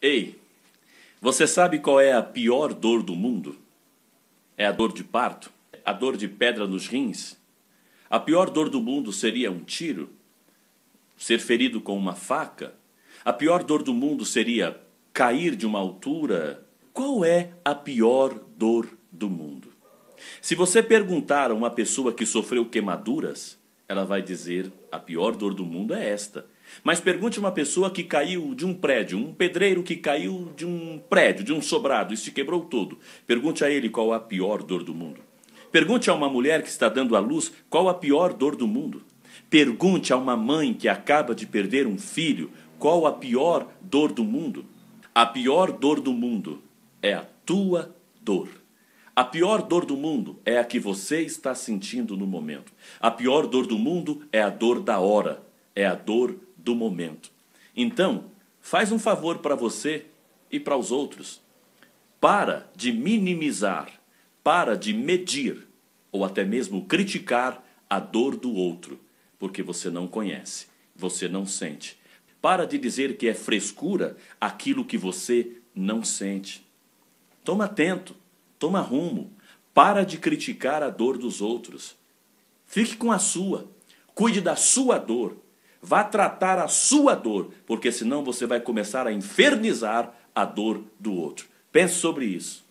Ei, você sabe qual é a pior dor do mundo? É a dor de parto? A dor de pedra nos rins? A pior dor do mundo seria um tiro? Ser ferido com uma faca? A pior dor do mundo seria cair de uma altura? Qual é a pior dor do mundo? Se você perguntar a uma pessoa que sofreu queimaduras, ela vai dizer: a pior dor do mundo é esta. Mas pergunte uma pessoa que caiu de um prédio, um pedreiro que caiu de um prédio, de um sobrado e se quebrou todo. Pergunte a ele qual a pior dor do mundo. Pergunte a uma mulher que está dando à luz qual a pior dor do mundo. Pergunte a uma mãe que acaba de perder um filho qual a pior dor do mundo. A pior dor do mundo é a tua dor. A pior dor do mundo é a que você está sentindo no momento. A pior dor do mundo é a dor da hora, é a dor do momento. Então, faz um favor para você e para os outros. Para de minimizar, para de medir ou até mesmo criticar a dor do outro, porque você não conhece, você não sente. Para de dizer que é frescura aquilo que você não sente. Toma atento. Toma rumo. Para de criticar a dor dos outros. Fique com a sua. Cuide da sua dor. Vá tratar a sua dor, porque senão você vai começar a infernizar a dor do outro. Pense sobre isso.